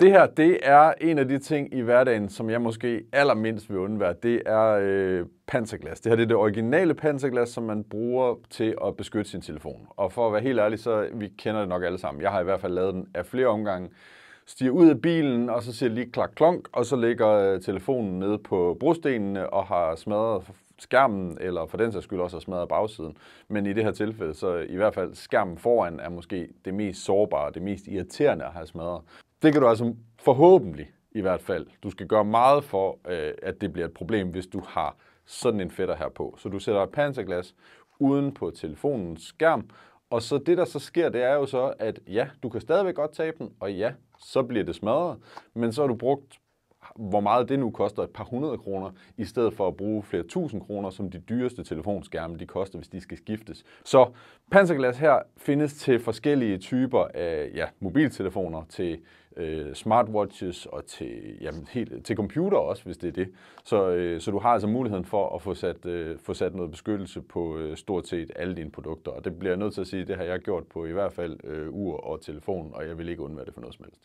Det her, det er en af de ting i hverdagen, som jeg måske allermindst vil undvære. Det er øh, panserglas. Det her det er det originale panserglas, som man bruger til at beskytte sin telefon. Og for at være helt ærlig, så vi kender det nok alle sammen. Jeg har i hvert fald lavet den af flere omgange. Stiger ud af bilen, og så siger lige klak klonk, og så ligger øh, telefonen nede på brostenene og har smadret skærmen, eller for den sags skyld også har smadret bagsiden. Men i det her tilfælde, så i hvert fald skærmen foran er måske det mest sårbare, det mest irriterende at have smadret. Det kan du altså forhåbentlig i hvert fald. Du skal gøre meget for, øh, at det bliver et problem, hvis du har sådan en fætter her på. Så du sætter et panserglas uden på telefonens skærm, og så det, der så sker, det er jo så, at ja, du kan stadigvæk godt tabe den, og ja, så bliver det smadret, men så har du brugt hvor meget det nu koster et par hundrede kroner, i stedet for at bruge flere tusind kroner, som de dyreste telefonskærme de koster, hvis de skal skiftes. Så panserglas her findes til forskellige typer af ja, mobiltelefoner, til øh, smartwatches og til, jamen, helt, til computer også, hvis det er det. Så, øh, så du har altså muligheden for at få sat, øh, få sat noget beskyttelse på øh, stort set alle dine produkter. Og det bliver jeg nødt til at sige, det har jeg gjort på i hvert fald øh, ur og telefon, og jeg vil ikke undvære det for noget som helst.